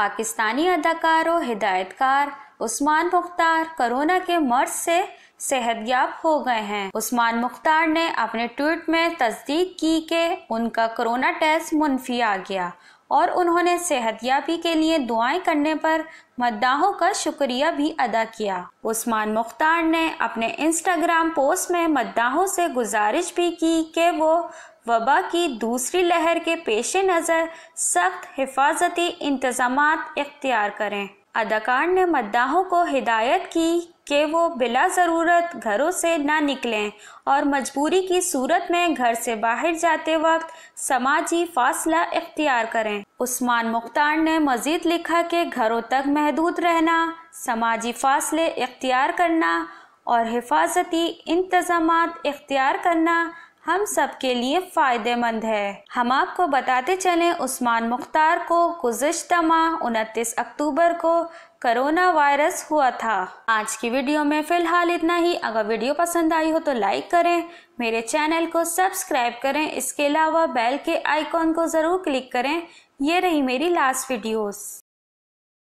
पाकिस्तानी अदाकार और हिदायतकार उस्मान मुख्तार कोरोना के मर्ज से सेहतयाब हो गए हैं उस्मान मुख्तार ने अपने ट्वीट में तस्दीक की कि उनका कोरोना टेस्ट मुनफी आ गया और उन्होंने सेहतयाबी के लिए दुआएं करने पर मद्दाहों का शुक्रिया भी अदा किया उस्मान मुख्तार ने अपने इंस्टाग्राम पोस्ट में मद्दाहों से गुजारिश भी की कि वो वबा की दूसरी लहर के पेश नज़र सख्त हिफाजती इंतजाम इख्तियार करें अदाकार ने मद्दाहों को हिदायत की कि वो बिला ज़रूरत घरों से ना निकलें और मजबूरी की सूरत में घर से बाहर जाते वक्त समाजी फासला इख्तियार करें उस्मान मुख्तार ने मज़ीद लिखा कि घरों तक महदूद रहना समाजी फासले इख्तियार करना और हिफाजती इंतज़ाम इख्तियार करना हम सब के लिए फ़ायदेमंद है हम आपको बताते चले उस्मान मुख्तार को गुजशत माह उनतीस अक्टूबर को करोना वायरस हुआ था आज की वीडियो में फ़िलहाल इतना ही अगर वीडियो पसंद आई हो तो लाइक करें मेरे चैनल को सब्सक्राइब करें इसके अलावा बेल के आइकॉन को ज़रूर क्लिक करें ये रही मेरी लास्ट वीडियोस